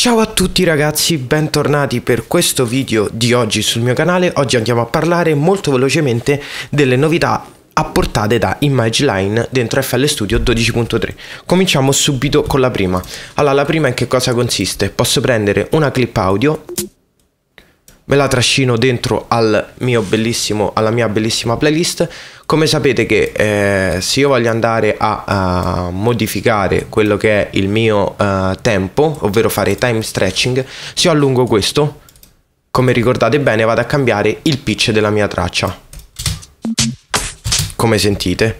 Ciao a tutti ragazzi, bentornati per questo video di oggi sul mio canale. Oggi andiamo a parlare molto velocemente delle novità apportate da ImageLine dentro FL Studio 12.3. Cominciamo subito con la prima. Allora, la prima in che cosa consiste? Posso prendere una clip audio me la trascino dentro al alla mia bellissima playlist. Come sapete che eh, se io voglio andare a, a, modificare quello che è il mio uh, tempo, ovvero fare time stretching, se io allungo questo, come ricordate bene, vado a cambiare il pitch della mia traccia. Come sentite.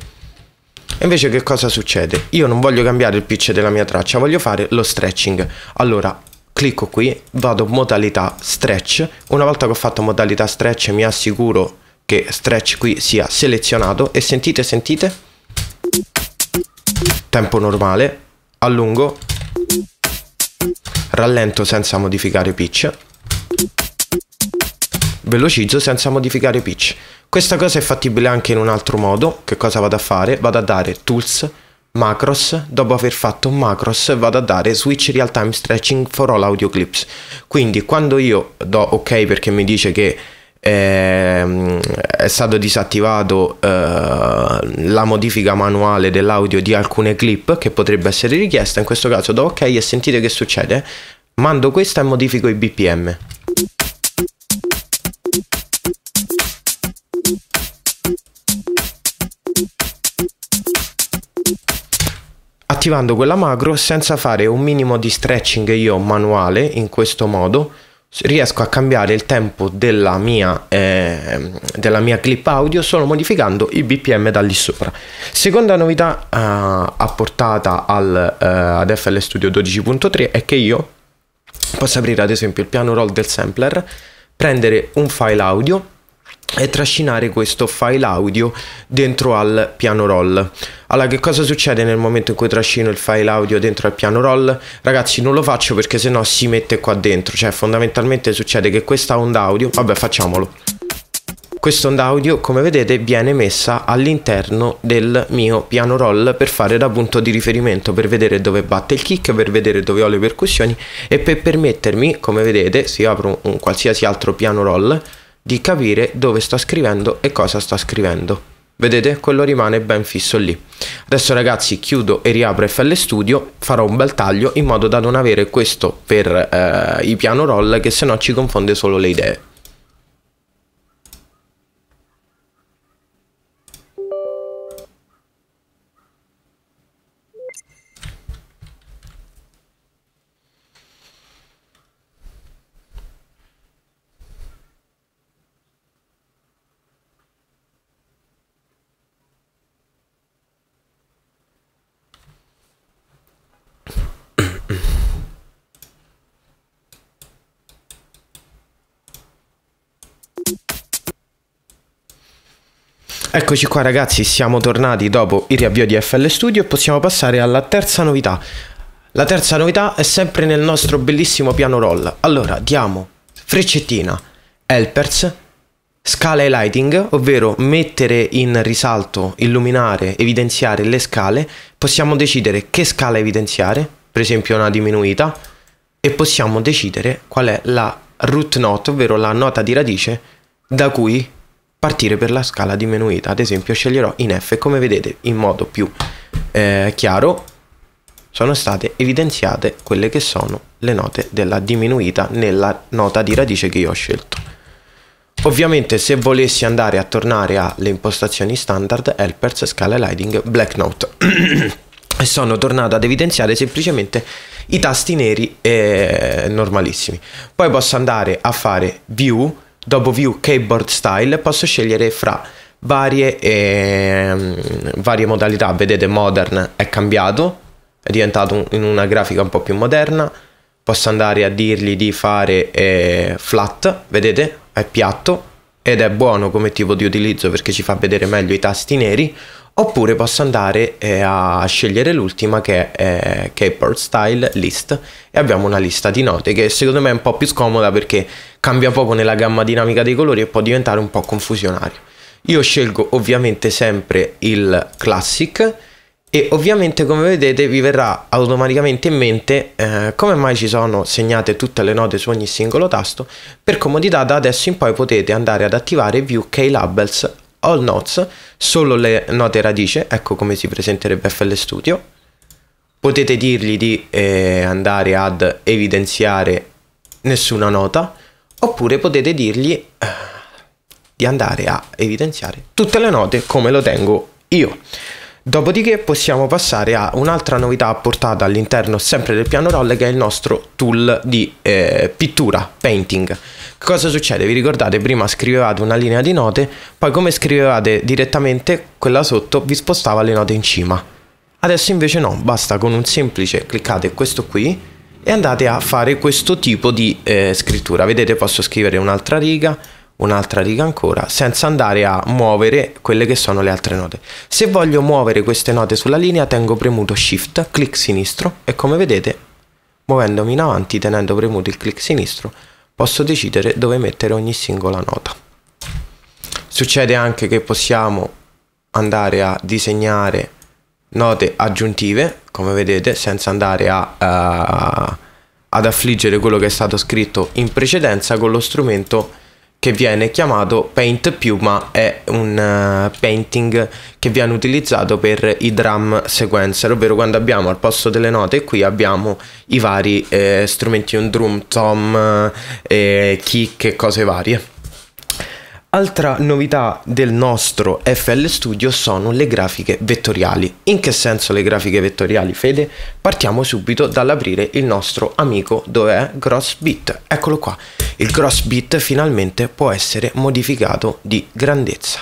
invece che cosa succede? Io non voglio cambiare il pitch della mia traccia, voglio fare lo stretching. Allora, clicco qui, vado modalità stretch, una volta che ho fatto modalità stretch mi assicuro che stretch qui sia selezionato e sentite, sentite, tempo normale, allungo, rallento senza modificare pitch, velocizzo senza modificare pitch. Questa cosa è fattibile anche in un altro modo, che cosa vado a fare? Vado a dare tools, macros, dopo aver fatto un macros vado a dare switch real time stretching for all audio clips. Quindi quando io do ok perché mi dice che eh, è stato disattivato eh, la modifica manuale dell'audio di alcune clip che potrebbe essere richiesta, in questo caso do ok e sentite che succede. Mando questa e modifico i BPM. attivando quella macro senza fare un minimo di stretching io manuale in questo modo riesco a cambiare il tempo della mia, eh, della mia clip audio solo modificando i bpm da lì sopra seconda novità eh, apportata al, eh, ad FL Studio 12.3 è che io posso aprire ad esempio il piano roll del sampler prendere un file audio e trascinare questo file audio dentro al piano roll. Allora, che cosa succede nel momento in cui trascino il file audio dentro al piano roll? Ragazzi, non lo faccio perché sennò si mette qua dentro, cioè fondamentalmente succede che questa onda audio, vabbè, facciamolo. Questa onda audio, come vedete, viene messa all'interno del mio piano roll per fare da punto di riferimento, per vedere dove batte il kick, per vedere dove ho le percussioni e per permettermi, come vedete, se io apro un qualsiasi altro piano roll, di capire dove sta scrivendo e cosa sta scrivendo. Vedete? Quello rimane ben fisso lì. Adesso ragazzi chiudo e riapro FL Studio, farò un bel taglio in modo da non avere questo per eh, i piano roll che se no ci confonde solo le idee. Eccoci qua ragazzi, siamo tornati dopo il riavvio di FL Studio e possiamo passare alla terza novità. La terza novità è sempre nel nostro bellissimo piano roll. Allora, diamo freccettina, helpers, scala lighting, ovvero mettere in risalto, illuminare, evidenziare le scale. Possiamo decidere che scala evidenziare, per esempio una diminuita, e possiamo decidere qual è la root note, ovvero la nota di radice da cui partire per la scala diminuita. Ad esempio sceglierò in F e come vedete in modo più eh, chiaro sono state evidenziate quelle che sono le note della diminuita nella nota di radice che io ho scelto. Ovviamente se volessi andare a tornare alle impostazioni standard, helpers, scala lighting, black note. e sono tornato ad evidenziare semplicemente i tasti neri eh, normalissimi. Poi posso andare a fare view, dopo view keyboard style posso scegliere fra varie, eh, varie modalità vedete modern è cambiato è diventato un, in una grafica un po' più moderna posso andare a dirgli di fare eh, flat vedete è piatto ed è buono come tipo di utilizzo perché ci fa vedere meglio i tasti neri oppure posso andare eh, a scegliere l'ultima che è, eh, che è Port Style List e abbiamo una lista di note che secondo me è un po' più scomoda perché cambia poco nella gamma dinamica dei colori e può diventare un po' confusionario. Io scelgo ovviamente sempre il Classic e ovviamente come vedete vi verrà automaticamente in mente eh, come mai ci sono segnate tutte le note su ogni singolo tasto. Per comodità da adesso in poi potete andare ad attivare View Key Labels all notes, solo le note radice, ecco come si presenterebbe FL Studio. Potete dirgli di eh, andare ad evidenziare nessuna nota, oppure potete dirgli eh, di andare a evidenziare tutte le note come lo tengo io. Dopodiché possiamo passare a un'altra novità apportata all'interno sempre del piano roll che è il nostro tool di eh, pittura, painting. Cosa succede? Vi ricordate prima scrivevate una linea di note, poi come scrivevate direttamente quella sotto vi spostava le note in cima. Adesso invece no, basta con un semplice cliccate questo qui e andate a fare questo tipo di eh, scrittura. Vedete posso scrivere un'altra riga, un'altra riga ancora, senza andare a muovere quelle che sono le altre note. Se voglio muovere queste note sulla linea tengo premuto Shift, clic sinistro e come vedete muovendomi in avanti tenendo premuto il clic sinistro posso decidere dove mettere ogni singola nota. Succede anche che possiamo andare a disegnare note aggiuntive, come vedete, senza andare a, uh, ad affliggere quello che è stato scritto in precedenza con lo strumento che viene chiamato Paint Piuma è un uh, painting che viene utilizzato per i drum sequencer, ovvero quando abbiamo al posto delle note qui abbiamo i vari eh, strumenti, un drum, tom, eh, kick e cose varie. Altra novità del nostro FL Studio sono le grafiche vettoriali. In che senso le grafiche vettoriali, Fede? Partiamo subito dall'aprire il nostro amico dove è GrossBit. Eccolo qua. Il GrossBit finalmente può essere modificato di grandezza,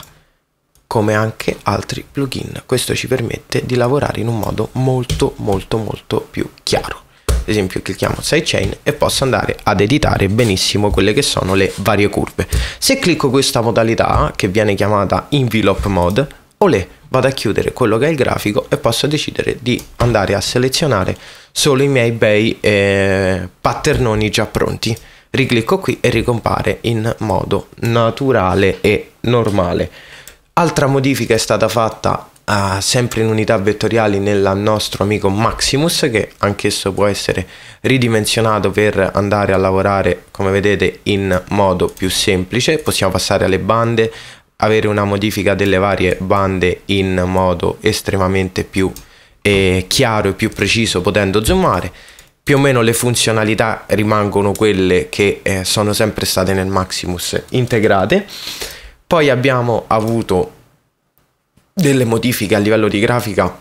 come anche altri plugin. Questo ci permette di lavorare in un modo molto molto molto più chiaro ad esempio clicchiamo sidechain e posso andare ad editare benissimo quelle che sono le varie curve. Se clicco questa modalità che viene chiamata envelope mode, olè, vado a chiudere quello che è il grafico e posso decidere di andare a selezionare solo i miei bei eh, patternoni già pronti. Riclicco qui e ricompare in modo naturale e normale. Altra modifica è stata fatta uh, sempre in unità vettoriali nel nostro amico Maximus che anch'esso può essere ridimensionato per andare a lavorare come vedete in modo più semplice possiamo passare alle bande avere una modifica delle varie bande in modo estremamente più eh, chiaro e più preciso potendo zoomare più o meno le funzionalità rimangono quelle che eh, sono sempre state nel Maximus integrate poi abbiamo avuto delle modifiche a livello di grafica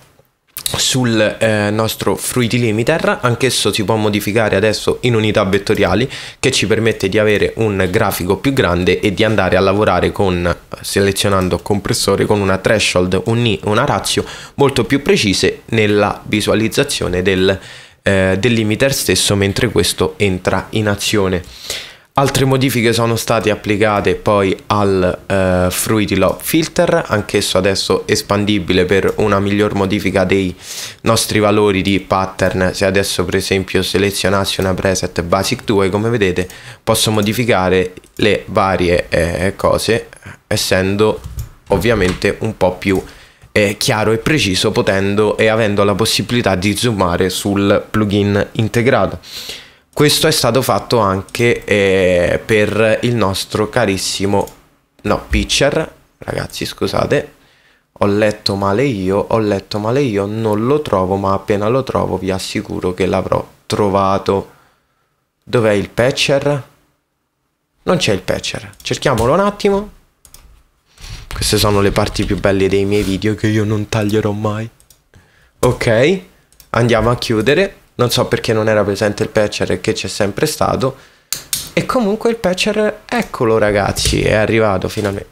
sul eh, nostro Fruity Limiter, anch'esso si può modificare adesso in unità vettoriali che ci permette di avere un grafico più grande e di andare a lavorare con selezionando compressore con una threshold, un I, una ratio molto più precise nella visualizzazione del, eh, del limiter stesso mentre questo entra in azione. Altre modifiche sono state applicate poi al eh, Fruity Lop Filter, anch'esso adesso espandibile per una miglior modifica dei nostri valori di pattern. Se adesso per esempio selezionassi una preset Basic 2, come vedete posso modificare le varie eh, cose essendo ovviamente un po' più eh, chiaro e preciso potendo e avendo la possibilità di zoomare sul plugin integrato. Questo è stato fatto anche eh, per il nostro carissimo, no, Pitcher, ragazzi scusate, ho letto male io, ho letto male io, non lo trovo, ma appena lo trovo vi assicuro che l'avrò trovato. Dov'è il patcher? Non c'è il patcher, cerchiamolo un attimo. Queste sono le parti più belle dei miei video che io non taglierò mai. Ok, andiamo a chiudere non so perché non era presente il patcher che c'è sempre stato e comunque il patcher eccolo ragazzi è arrivato finalmente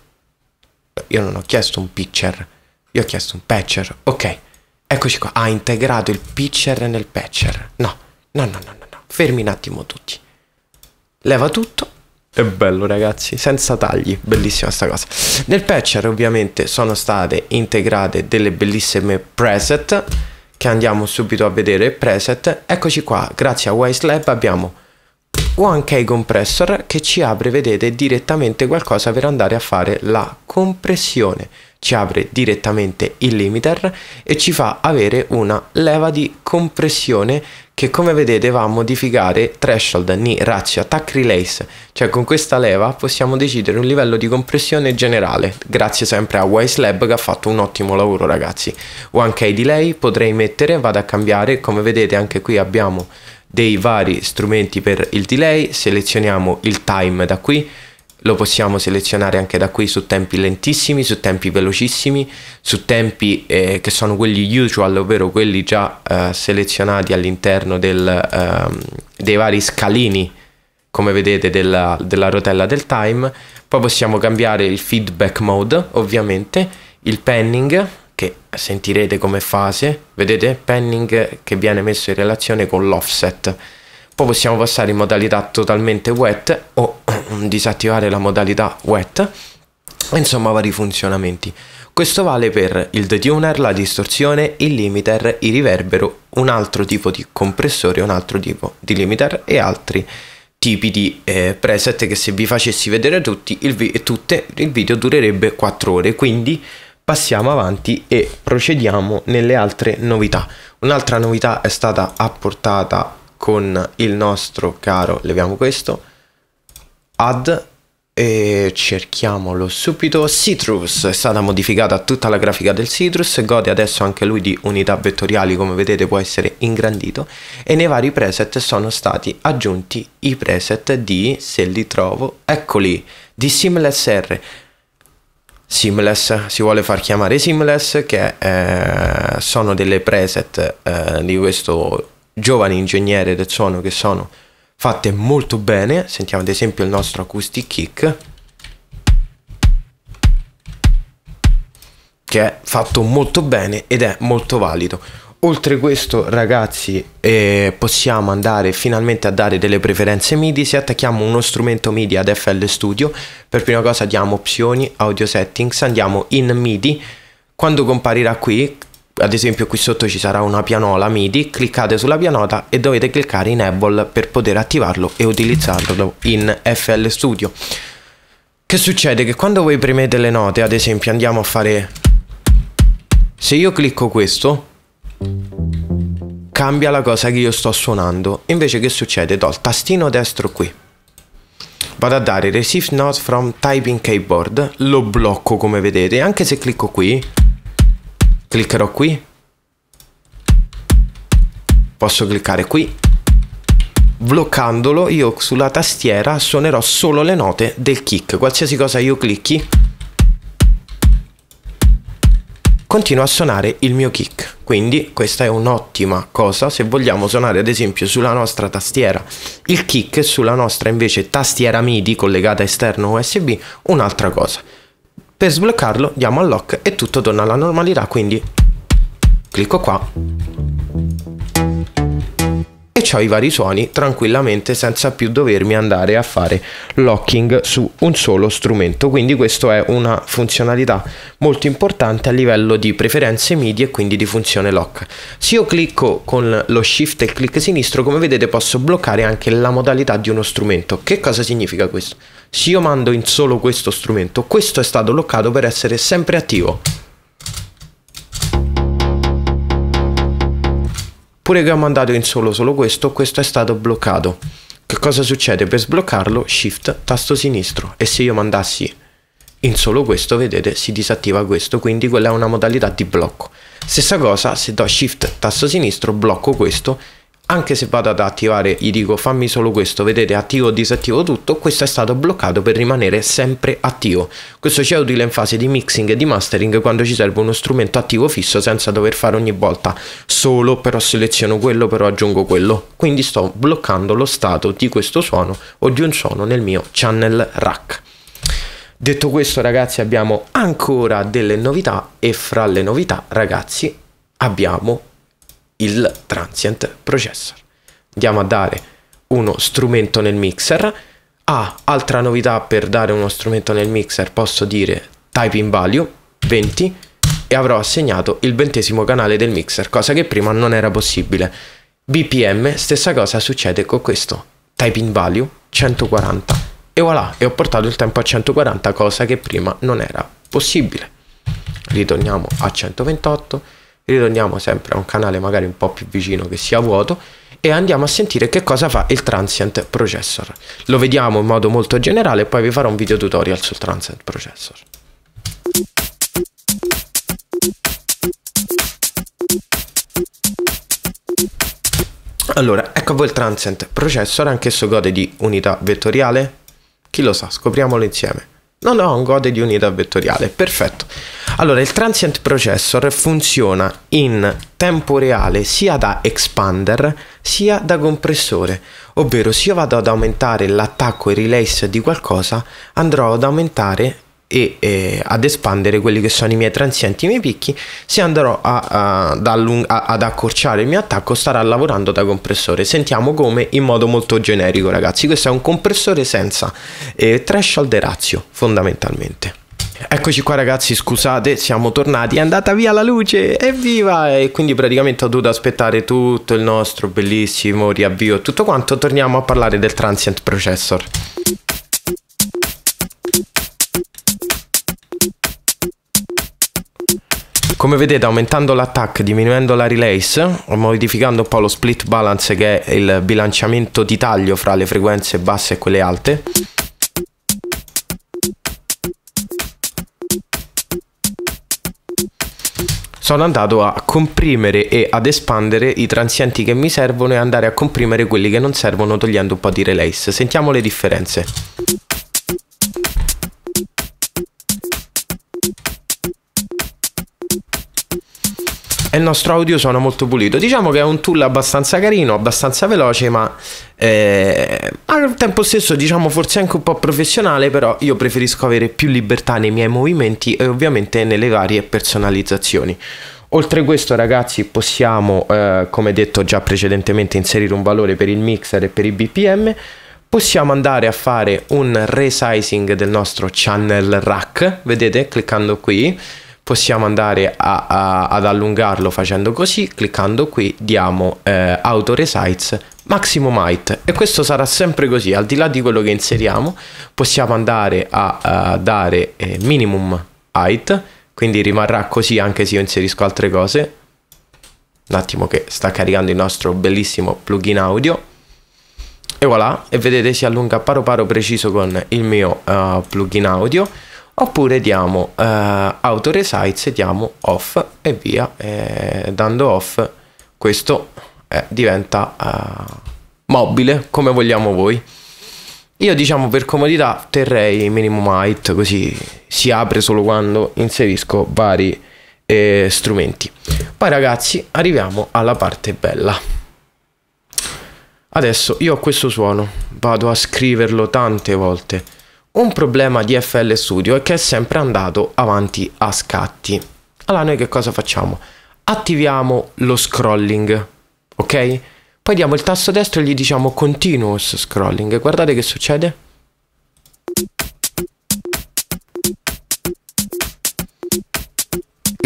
io non ho chiesto un pitcher io ho chiesto un patcher ok eccoci qua ha integrato il pitcher nel patcher no no no no no, no. fermi un attimo tutti leva tutto è bello ragazzi, senza tagli, bellissima sta cosa. Nel patcher ovviamente sono state integrate delle bellissime preset che andiamo subito a vedere il preset, eccoci qua, grazie a Wise Lab abbiamo OneK Compressor che ci apre, vedete, direttamente qualcosa per andare a fare la compressione. Ci apre direttamente il limiter e ci fa avere una leva di compressione che come vedete va a modificare threshold, ni, ratio, attack release, cioè con questa leva possiamo decidere un livello di compressione generale, grazie sempre a Wise Lab che ha fatto un ottimo lavoro ragazzi, o K delay potrei mettere, vado a cambiare, come vedete anche qui abbiamo dei vari strumenti per il delay, selezioniamo il time da qui, lo possiamo selezionare anche da qui su tempi lentissimi, su tempi velocissimi, su tempi eh, che sono quelli usual, ovvero quelli già eh, selezionati all'interno del, ehm, dei vari scalini come vedete della, della, rotella del time poi possiamo cambiare il feedback mode ovviamente il panning che sentirete come fase vedete panning che viene messo in relazione con l'offset poi possiamo passare in modalità totalmente wet o disattivare la modalità wet. Insomma, vari funzionamenti. Questo vale per il detuner, la distorsione, il limiter, il riverbero, un altro tipo di compressore, un altro tipo di limiter e altri tipi di eh, preset che se vi facessi vedere tutti il, vi- tutte, il video durerebbe 4 ore. Quindi passiamo avanti e procediamo nelle altre novità. Un'altra novità è stata apportata con il nostro caro, leviamo questo, add e cerchiamolo subito Citrus è stata modificata tutta la grafica del Citrus gode adesso anche lui di unità vettoriali come vedete può essere ingrandito e nei vari preset sono stati aggiunti i preset di se li trovo eccoli di seamless R Seamless, si vuole far chiamare Seamless che eh, sono delle preset eh, di questo giovani ingegneri del suono che sono fatte molto bene. Sentiamo ad esempio il nostro acoustic kick. Che è fatto molto bene ed è molto valido. Oltre questo, ragazzi, eh, possiamo andare finalmente a dare delle preferenze MIDI. Se attacchiamo uno strumento MIDI ad FL Studio, per prima cosa diamo opzioni, audio settings, andiamo in MIDI. Quando comparirà qui, ad esempio qui sotto ci sarà una pianola MIDI, cliccate sulla pianola e dovete cliccare in Apple per poter attivarlo e utilizzarlo in FL Studio. Che succede? Che quando voi premete le note, ad esempio andiamo a fare... Se io clicco questo, cambia la cosa che io sto suonando. Invece che succede? Do il tastino destro qui. Vado a dare Receive Note from Typing Keyboard, lo blocco come vedete, anche se clicco qui Cliccherò qui. Posso cliccare qui. Bloccandolo io sulla tastiera suonerò solo le note del kick. Qualsiasi cosa io clicchi continua a suonare il mio kick. Quindi questa è un'ottima cosa se vogliamo suonare ad esempio sulla nostra tastiera il kick sulla nostra invece tastiera MIDI collegata esterno USB un'altra cosa. Per sbloccarlo diamo al lock e tutto torna alla normalità, quindi clicco qua e ho i vari suoni tranquillamente senza più dovermi andare a fare locking su un solo strumento quindi questa è una funzionalità molto importante a livello di preferenze MIDI e quindi di funzione lock se io clicco con lo shift e il clic sinistro come vedete posso bloccare anche la modalità di uno strumento che cosa significa questo? se io mando in solo questo strumento, questo è stato bloccato per essere sempre attivo. Pure che ho mandato in solo solo questo, questo è stato bloccato. Che cosa succede? Per sbloccarlo, Shift, tasto sinistro. E se io mandassi in solo questo, vedete, si disattiva questo, quindi quella è una modalità di blocco. Stessa cosa, se do Shift, tasto sinistro, blocco questo anche se vado ad attivare gli dico fammi solo questo vedete attivo o disattivo tutto questo è stato bloccato per rimanere sempre attivo questo ci è utile in fase di mixing e di mastering quando ci serve uno strumento attivo fisso senza dover fare ogni volta solo però seleziono quello però aggiungo quello quindi sto bloccando lo stato di questo suono o di un suono nel mio channel rack detto questo ragazzi abbiamo ancora delle novità e fra le novità ragazzi abbiamo il transient processor. Andiamo a dare uno strumento nel mixer. Ah, altra novità per dare uno strumento nel mixer, posso dire type in value 20 e avrò assegnato il ventesimo canale del mixer, cosa che prima non era possibile. BPM, stessa cosa succede con questo, type in value 140 e voilà, e ho portato il tempo a 140, cosa che prima non era possibile. Ritorniamo a 128 ritorniamo sempre a un canale magari un po' più vicino che sia vuoto e andiamo a sentire che cosa fa il transient processor. Lo vediamo in modo molto generale e poi vi farò un video tutorial sul transient processor. Allora, ecco voi il transient processor, anch'esso gode di unità vettoriale? Chi lo sa, scopriamolo insieme. No, no, gode di unità vettoriale, perfetto. Allora, il transient processor funziona in tempo reale sia da expander sia da compressore, ovvero se io vado ad aumentare l'attacco e il release di qualcosa, andrò ad aumentare e eh, ad espandere quelli che sono i miei transienti, i miei picchi, se andrò a, a, ad, a, ad accorciare il mio attacco starà lavorando da compressore. Sentiamo come in modo molto generico ragazzi, questo è un compressore senza eh, threshold e razio fondamentalmente. Eccoci qua ragazzi, scusate, siamo tornati, è andata via la luce, evviva! E quindi praticamente ho dovuto aspettare tutto il nostro bellissimo riavvio e tutto quanto, torniamo a parlare del transient processor. Come vedete aumentando l'attack, diminuendo la release, modificando un po' lo split balance che è il bilanciamento di taglio fra le frequenze basse e quelle alte, sono andato a comprimere e ad espandere i transienti che mi servono e andare a comprimere quelli che non servono togliendo un po' di relays. Sentiamo le differenze. e il nostro audio suona molto pulito. Diciamo che è un tool abbastanza carino, abbastanza veloce, ma eh, al tempo stesso diciamo forse anche un po' professionale, però io preferisco avere più libertà nei miei movimenti e ovviamente nelle varie personalizzazioni. Oltre a questo ragazzi possiamo, eh, come detto già precedentemente, inserire un valore per il mixer e per i BPM, possiamo andare a fare un resizing del nostro channel rack, vedete cliccando qui, possiamo andare a, a, ad allungarlo facendo così cliccando qui diamo eh, auto resize maximum height e questo sarà sempre così al di là di quello che inseriamo possiamo andare a, a dare eh, minimum height quindi rimarrà così anche se io inserisco altre cose un attimo che sta caricando il nostro bellissimo plugin audio e voilà e vedete si allunga paro paro preciso con il mio uh, plugin audio oppure diamo eh, auto resize diamo off e via e dando off questo eh, diventa eh, mobile come vogliamo voi io diciamo per comodità terrei minimum height così si apre solo quando inserisco vari eh, strumenti poi ragazzi arriviamo alla parte bella adesso io ho questo suono vado a scriverlo tante volte un problema di FL Studio è che è sempre andato avanti a scatti. Allora noi che cosa facciamo? Attiviamo lo scrolling, ok? Poi diamo il tasto destro e gli diciamo continuous scrolling. Guardate che succede.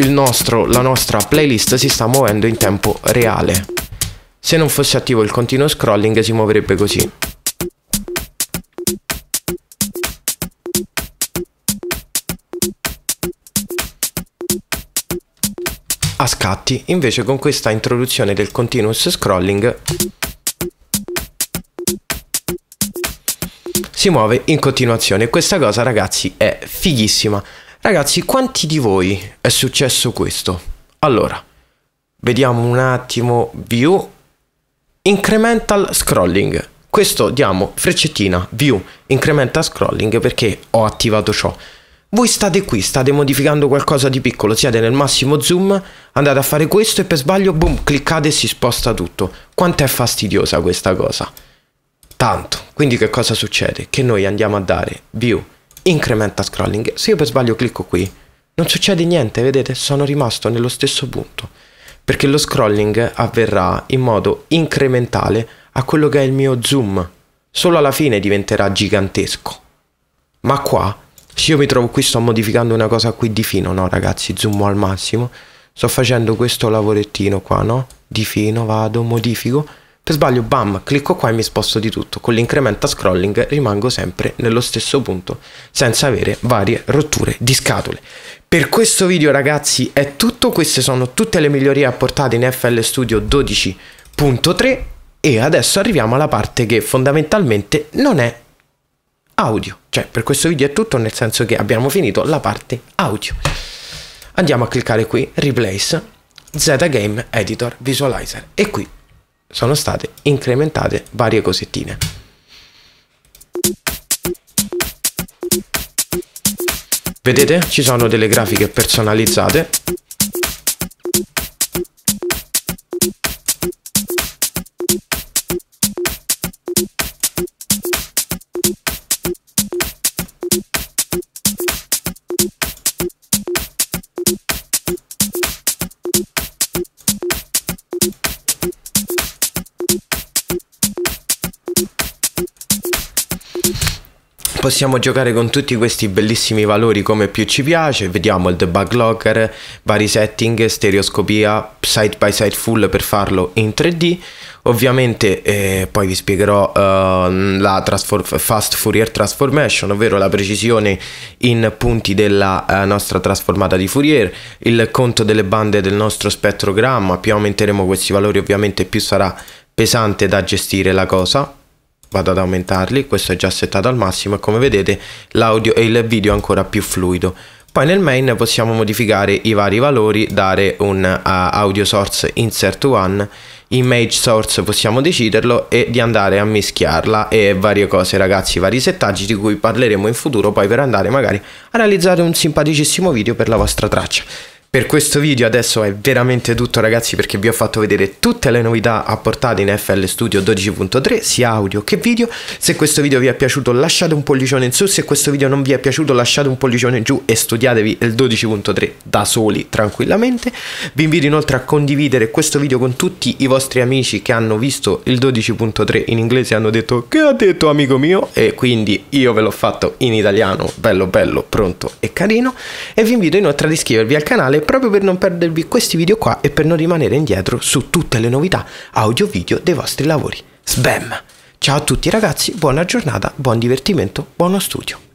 Nostro, la nostra playlist si sta muovendo in tempo reale. Se non fosse attivo il continuo scrolling si muoverebbe così. a scatti, invece con questa introduzione del continuous scrolling si muove in continuazione. Questa cosa ragazzi è fighissima. Ragazzi, quanti di voi è successo questo? Allora, vediamo un attimo view incremental scrolling. Questo diamo freccettina view incremental scrolling perché ho attivato ciò voi state qui, state modificando qualcosa di piccolo, siete nel massimo zoom, andate a fare questo e per sbaglio, boom, cliccate e si sposta tutto. Quanto è fastidiosa questa cosa? Tanto. Quindi che cosa succede? Che noi andiamo a dare view, incrementa scrolling. Se io per sbaglio clicco qui, non succede niente, vedete? Sono rimasto nello stesso punto. Perché lo scrolling avverrà in modo incrementale a quello che è il mio zoom. Solo alla fine diventerà gigantesco. Ma qua io mi trovo qui, sto modificando una cosa qui di fino, no ragazzi, zoom al massimo, sto facendo questo lavorettino qua, no? Di fino, vado, modifico, per sbaglio, bam, clicco qua e mi sposto di tutto, con l'incrementa scrolling rimango sempre nello stesso punto, senza avere varie rotture di scatole. Per questo video ragazzi è tutto, queste sono tutte le migliorie apportate in FL Studio 12.3 e adesso arriviamo alla parte che fondamentalmente non è audio. Cioè, per questo video è tutto, nel senso che abbiamo finito la parte audio. Andiamo a cliccare qui, Replace, Z-Game Editor Visualizer. E qui sono state incrementate varie cosettine. Vedete? Ci sono delle grafiche personalizzate possiamo giocare con tutti questi bellissimi valori come più ci piace, vediamo il debug locker, vari setting, stereoscopia, side by side full per farlo in 3D. Ovviamente eh, poi vi spiegherò eh, la fast Fourier transformation, ovvero la precisione in punti della eh, nostra trasformata di Fourier, il conto delle bande del nostro spettrogramma, più aumenteremo questi valori ovviamente più sarà pesante da gestire la cosa vado ad aumentarli, questo è già settato al massimo e come vedete l'audio e il video è ancora più fluido. Poi nel main possiamo modificare i vari valori, dare un uh, audio source insert one, image source possiamo deciderlo e di andare a mischiarla e varie cose ragazzi, vari settaggi di cui parleremo in futuro poi per andare magari a realizzare un simpaticissimo video per la vostra traccia. Per questo video adesso è veramente tutto ragazzi perché vi ho fatto vedere tutte le novità apportate in FL Studio 12.3 sia audio che video. Se questo video vi è piaciuto lasciate un pollicione in su, se questo video non vi è piaciuto lasciate un pollicione in giù e studiatevi il 12.3 da soli tranquillamente. Vi invito inoltre a condividere questo video con tutti i vostri amici che hanno visto il 12.3 in inglese e hanno detto che ha detto amico mio e quindi io ve l'ho fatto in italiano bello bello pronto e carino e vi invito inoltre ad iscrivervi al canale canale proprio per non perdervi questi video qua e per non rimanere indietro su tutte le novità audio-video dei vostri lavori. Sbam! Ciao a tutti ragazzi, buona giornata, buon divertimento, buono studio!